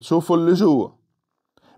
شوفوا اللي جوا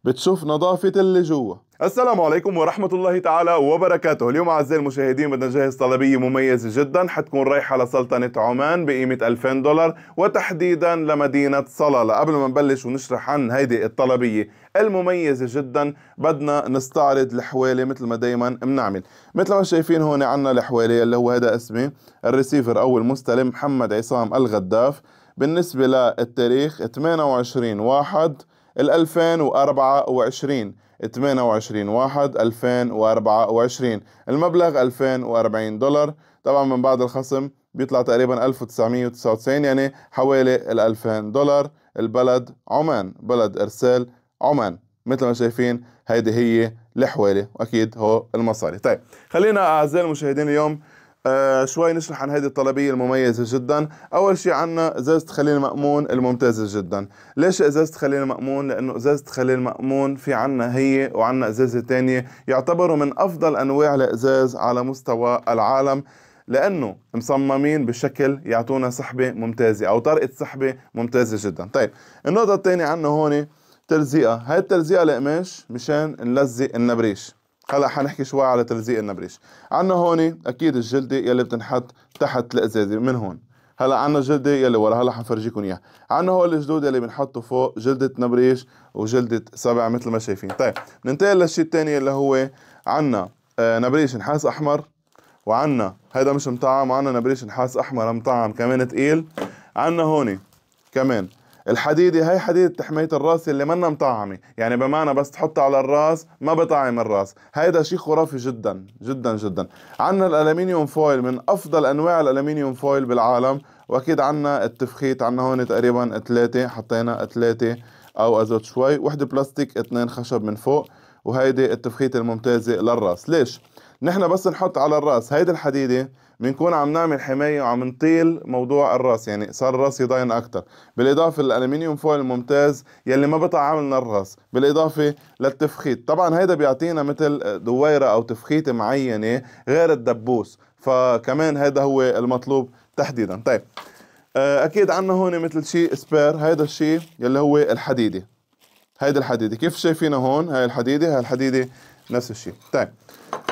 بتشوف نظافة اللي جوا السلام عليكم ورحمة الله تعالى وبركاته اليوم أعزائي المشاهدين بدنا نجهز طلبية مميزة جدا حتكون رايحة لسلطنة عمان بقيمة 2000 دولار وتحديدا لمدينة صلالة قبل ما نبلش ونشرح عن هيدي الطلبية المميزة جدا بدنا نستعرض الحوالي مثل ما دايما بنعمل مثل ما شايفين هون عنا الحوالي اللي هو هذا اسمي الريسيفر أو المستلم محمد عصام الغداف بالنسبة للتاريخ 28 واحد 2024 28 واحد 2024 المبلغ 2040 دولار طبعا من بعد الخصم بيطلع تقريبا 1999 يعني حوالي ال 2000 دولار البلد عمان بلد ارسال عمان مثل ما شايفين هيدي هي الحوالي واكيد هو المصاري طيب خلينا اعزائي المشاهدين اليوم آه شوي نشرح عن هذه الطلبية المميزة جدا أول شيء عنا إزازة خليل مأمون الممتازة جدا ليش إزازة خليل مأمون؟ لأنه إزازة خليل مأمون في عنا هي وعنا إزازة تانية يعتبروا من أفضل أنواع الإزاز على مستوى العالم لانه مصممين بشكل يعطونا سحبه ممتازه او طرقه سحبه ممتازه جدا طيب النقطه الثانيه عندنا هون تلزيقه هاي التلزيقه لقماش مشان نلزق النبريش هلا حنحكي شوي على تلزيق النبريش عندنا هون اكيد الجلده يلي بتنحط تحت الازازه من هون هلا عنا الجلدة يلي ورا هلا حنفرجيكم اياها عنا هول الجدود يلي بنحطه فوق جلدة نبريش وجلدة سبع مثل ما شايفين طيب ننتقل للشيء الثاني اللي هو عنا آه، نبريش نحاس احمر وعنا هيدا مش مطعم وعنا نبريش نحاس احمر مطعم كمان تقيل عنا هون كمان الحديده هي حديده تحميه الراس اللي منا مطعمه يعني بمعنى بس تحطها على الراس ما بطعم الراس هيدا شيء خرافي جدا جدا جدا عندنا الالومنيوم فويل من افضل انواع الالومنيوم فويل بالعالم واكيد عندنا التفخيت عندنا هون تقريبا ثلاثه حطينا ثلاثه او ازوت شوي وحده بلاستيك اثنين خشب من فوق وهيدي التفخيت الممتازه للراس ليش نحن بس نحط على الراس هيدي الحديده بنكون عم نعمل حمايه وعم نطيل موضوع الراس يعني صار الراس يضاين اكثر بالاضافه للالمنيوم فويل الممتاز يلي ما بقطع عاملنا الراس بالاضافه للتفخيط طبعا هيدا بيعطينا مثل دويره او تفخيته معينه غير الدبوس فكمان هيدا هو المطلوب تحديدا طيب آه، اكيد عندنا هون مثل شيء سبير هيدا الشيء يلي هو الحديده هيدي الحديده كيف شايفينها هون هاي الحديده هاي الحديده نفس الشيء طيب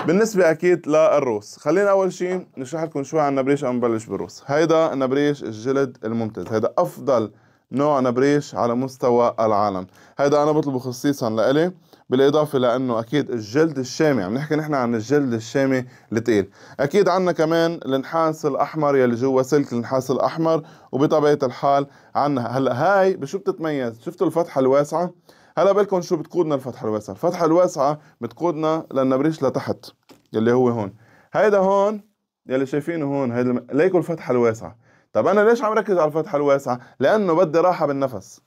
بالنسبة أكيد للروس خلينا أول شيء نشرح لكم شوي عن نبريش قبل نبلش بالروس هيدا نبريش الجلد الممتد هيدا أفضل نوع نبريش على مستوى العالم هيدا أنا بطلبه خصيصا لإلي بالإضافة لأنه أكيد الجلد الشامي عم نحكي نحن عن الجلد الشامي الثقيل أكيد عنا كمان النحاس الأحمر يلي جوا سلك النحاس الأحمر وبطبيعة الحال عنا هلأ هاي بشو بتتميز شفتوا الفتحة الواسعة هلا بالكم شو بتقودنا الفتحه الواسعه الفتحه الواسعه بتقودنا للنبريش لتحت يلي هو هون هيدا هون يلي شايفينه هون هيدا ليكو الفتحه الواسعه طب انا ليش عم ركز على الفتحه الواسعه لانه بدي راحه بالنفس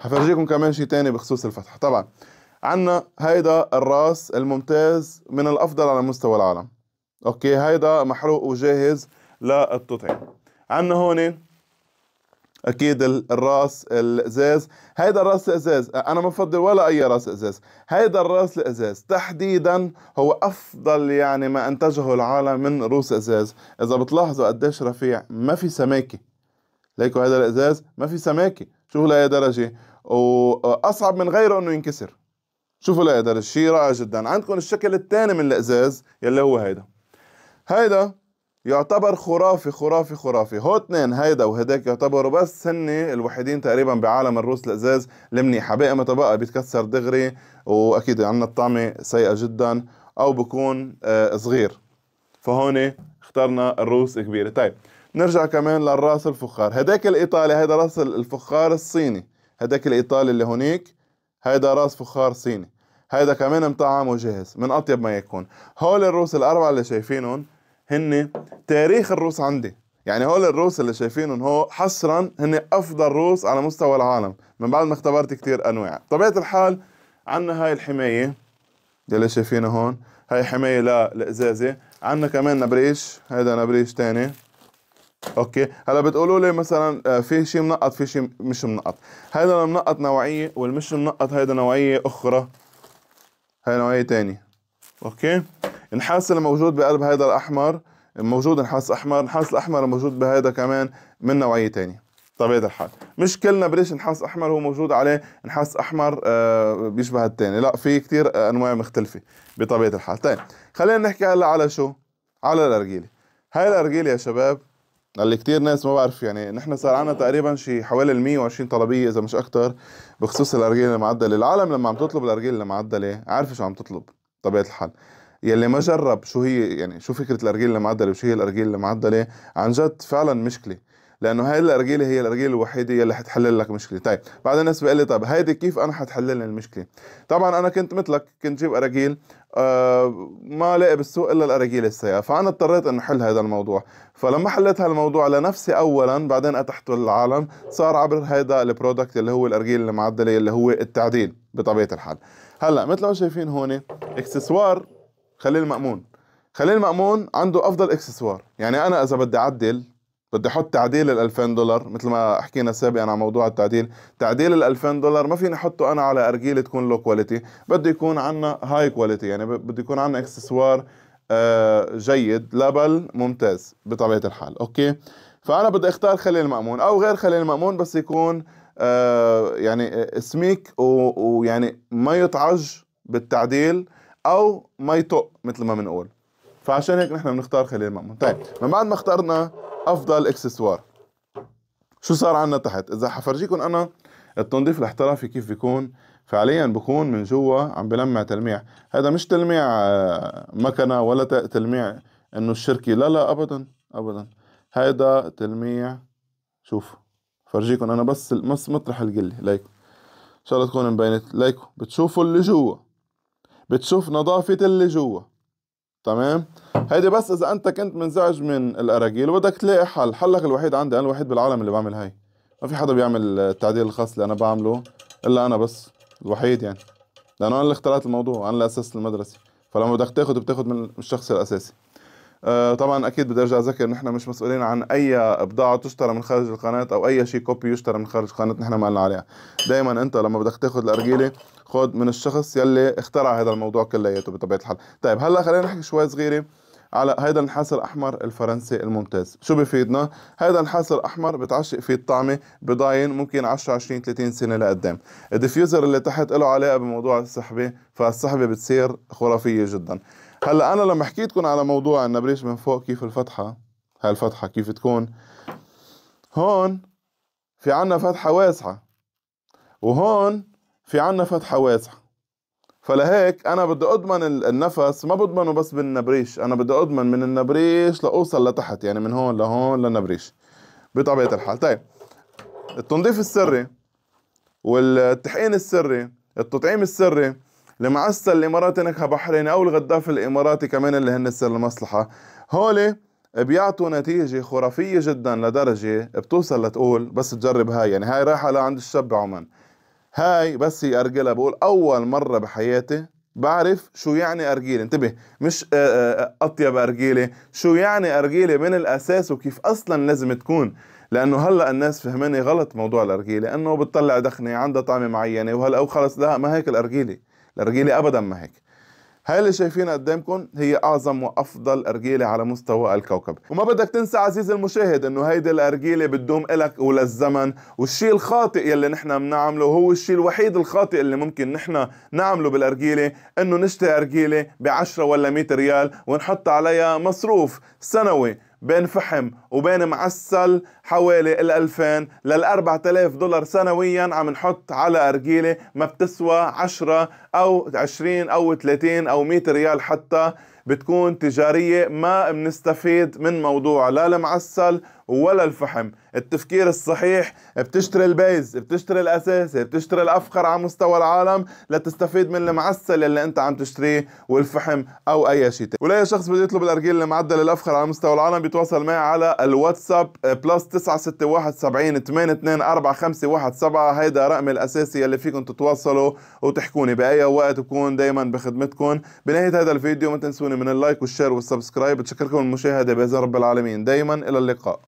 حفرجيكم كمان شيء تاني بخصوص الفتحه طبعا عنا هيدا الراس الممتاز من الافضل على مستوى العالم اوكي هيدا محروق وجاهز للتطعيم عنا هون اكيد الراس الازاز هيدا الراس الازاز انا ما بفضل ولا اي راس ازاز هيدا الراس الازاز تحديدا هو افضل يعني ما انتجه العالم من روس ازاز اذا بتلاحظوا قديش رفيع ما في سماكه ليكو هذا الازاز ما في سماكه شوفوا لأي درجه واصعب من غيره انه ينكسر شوفوا لأي درجه شيء رائع جدا عندكم الشكل الثاني من الازاز يلي هو هيدا هيدا يعتبر خرافي خرافي خرافي هو اثنين هيدا وهداك يعتبروا بس هن الوحيدين تقريبا بعالم الروس الازاز المنيحه باقي ما تبقى بيتكسر دغري واكيد عندنا الطعمه سيئه جدا او بكون آه، صغير فهون اخترنا الروس كبيره طيب نرجع كمان للراس الفخار هداك الايطالي هيدا راس الفخار الصيني هداك الايطالي اللي هونيك هيدا راس فخار صيني هيدا كمان مطعم وجاهز من اطيب ما يكون هول الروس الاربعه اللي شايفينهم هن تاريخ الروس عندي يعني هول الروس اللي شايفينهم هو حصرا هن افضل روس على مستوى العالم من بعد ما اختبرت كثير انواع طبيعه الحال عندنا هاي الحمايه اللي شايفينها هون هاي حمايه للازازه عندنا كمان نبريش هذا نبريش تاني اوكي هلا بتقولوا لي مثلا آه، في شيء منقط في شيء مش منقط هذا المنقط نوعيه والمش منقط هيدا نوعيه اخرى هاي نوعيه تانية اوكي النحاس الموجود بقلب هيدا الأحمر موجود نحاس أحمر النحاس الأحمر الموجود بهيدا كمان من نوعية ثانيه طبيعة الحال مش كل نبريش نحاس أحمر هو موجود عليه نحاس أحمر آه بيشبه الثاني لا في كثير أنواع مختلفة بطبيعة الحال طيب خلينا نحكي هلا على شو على الأرجيلة هاي الأرجيلة يا شباب اللي كثير ناس ما بعرف يعني نحن صار عنا تقريبا شي حوالي ال 120 طلبيه اذا مش اكثر بخصوص الارجيله المعدله العالم لما عم تطلب الارجيله المعدله عارفه شو عم تطلب طبيعه الحال يلي ما جرب شو هي يعني شو فكره الارجيله المعدله وشو هي الارجيله المعدله عن جد فعلا مشكله لانه هاي الارجيله هي الارجيله الوحيده يلي حتحلل لك مشكله طيب بعد الناس بيقول لي طيب هيدي كيف انا حتحلل لي المشكله طبعا انا كنت مثلك كنت جيب اراجيل آه ما لاقي بالسوق الا الاراجيل السيئه فانا اضطريت انه احل هذا الموضوع فلما حليت هالموضوع لنفسي اولا بعدين اتحت للعالم صار عبر هذا البرودكت اللي هو الارجيل المعدله اللي هو التعديل بطبيعه الحال هلا مثل ما شايفين هون اكسسوار خليل مأمون خليل مأمون عنده أفضل إكسسوار يعني أنا إذا بدي أعدل بدي احط تعديل ال 2000 دولار مثل ما حكينا سابقا عن موضوع التعديل تعديل ال 2000 دولار ما فيني احطه انا على ارجيله تكون لو كواليتي بده يكون عنا هاي كواليتي يعني بده يكون عنا اكسسوار آه جيد لبل ممتاز بطبيعه الحال اوكي فانا بدي اختار خليل مأمون او غير خليل مأمون بس يكون آه يعني سميك ويعني ما يطعج بالتعديل او ما يطق مثل ما بنقول فعشان هيك نحن بنختار خليل مأمون طيب،, طيب من بعد ما اخترنا افضل اكسسوار شو صار عنا تحت اذا حفرجيكم انا التنظيف الاحترافي كيف بيكون فعليا بكون من جوا عم بلمع تلميع هذا مش تلميع آه، مكنه ولا تلميع انه الشركه لا لا ابدا ابدا هذا تلميع شوف فرجيكم انا بس بس مطرح القله ليكم ان شاء الله تكون مبينه ليكم بتشوفوا اللي جوا بتشوف نظافة اللي جوا تمام هيدي بس اذا انت كنت منزعج من الاراجيل وبدك تلاقي حل حلك الوحيد عندي انا الوحيد بالعالم اللي بعمل هاي ما في حدا بيعمل التعديل الخاص اللي انا بعمله الا انا بس الوحيد يعني لانه انا اللي اخترعت الموضوع انا اللي اسست المدرسه فلما بدك تاخد بتاخد من الشخص الاساسي آه، طبعا اكيد بدي ارجع اذكر نحن مش مسؤولين عن اي بضاعه تشترى من خارج القناه او اي شيء كوبي يشترى من خارج القناه نحن ما لنا عليها دائما انت لما بدك تاخذ الارجيله خذ من الشخص يلي اخترع هذا الموضوع كلياته بطبيعه الحال طيب هلا خلينا نحكي شوي صغيره على هيدا النحاس الاحمر الفرنسي الممتاز شو بفيدنا هيدا النحاس الاحمر بتعشق فيه الطعمه بضاين ممكن 10 20 30 سنه لقدام الديفيوزر اللي تحت له علاقه بموضوع السحبه فالسحبه بتصير خرافيه جدا هلا انا لما حكيتكم على موضوع النبريس من فوق كيف الفتحه هاي الفتحه كيف تكون هون في عنا فتحه واسعه وهون في عنا فتحه واسعه فلهيك انا بدي اضمن النفس ما بضمنه بس بالنبريش انا بدي اضمن من النبريش لاوصل لتحت يعني من هون لهون للنبريش بطبيعه الحال طيب التنظيف السري والتحقين السري التطعيم السري المعسل الاماراتي نكهه بحريني او الغداف الاماراتي كمان اللي هن سر المصلحه هول بيعطوا نتيجه خرافيه جدا لدرجه بتوصل لتقول بس تجرب هاي يعني هاي رايحه لعند الشاب بعمان هاي بس هي ارجله بقول اول مره بحياتي بعرف شو يعني أرجيلة انتبه مش آه، آه، أطيب أرجيلة شو يعني أرجيلة من الأساس وكيف أصلا لازم تكون لأنه هلأ الناس فهماني غلط موضوع الأرجيلة أنه بتطلع دخنة عندها طعمة معينة وهلأ وخلص لا ما هيك الأرجيلة الأرجيلة ابدا ما هيك هاي اللي شايفينها قدامكم هي اعظم وافضل ارجيله على مستوى الكوكب وما بدك تنسى عزيزي المشاهد انه هيدي الارجيله بتدوم الك وللزمن والشيء الخاطئ يلي نحن بنعمله هو الشيء الوحيد الخاطئ اللي ممكن نحن نعمله بالارجيله انه نشتري ارجيله ب 10 ولا 100 ريال ونحط عليها مصروف سنوي بين فحم وبين معسل حوالي ال 2000 لل 4000 دولار سنويا عم نحط على ارجيله ما بتسوى 10 او 20 او 30 او 100 ريال حتى بتكون تجارية ما بنستفيد من موضوع لا المعسل ولا الفحم التفكير الصحيح بتشتري البيز بتشتري الأساسي بتشتري الأفخر على مستوى العالم لتستفيد من المعسل اللي أنت عم تشتريه والفحم أو أي شيء ولا شخص بده يطلب الأرجيل المعدل الأفخر على مستوى العالم بيتواصل معي على الواتساب آه، بلس سبعة هيدا رقم الأساسي اللي فيكم تتواصلوا وتحكوني بأي وقت بكون دايما بخدمتكم بنهاية هذا الفيديو ما تنسوني تمنعوني من اللايك والشير والسبسكرايب بتشكركم المشاهدة بإذن رب العالمين دايما إلى اللقاء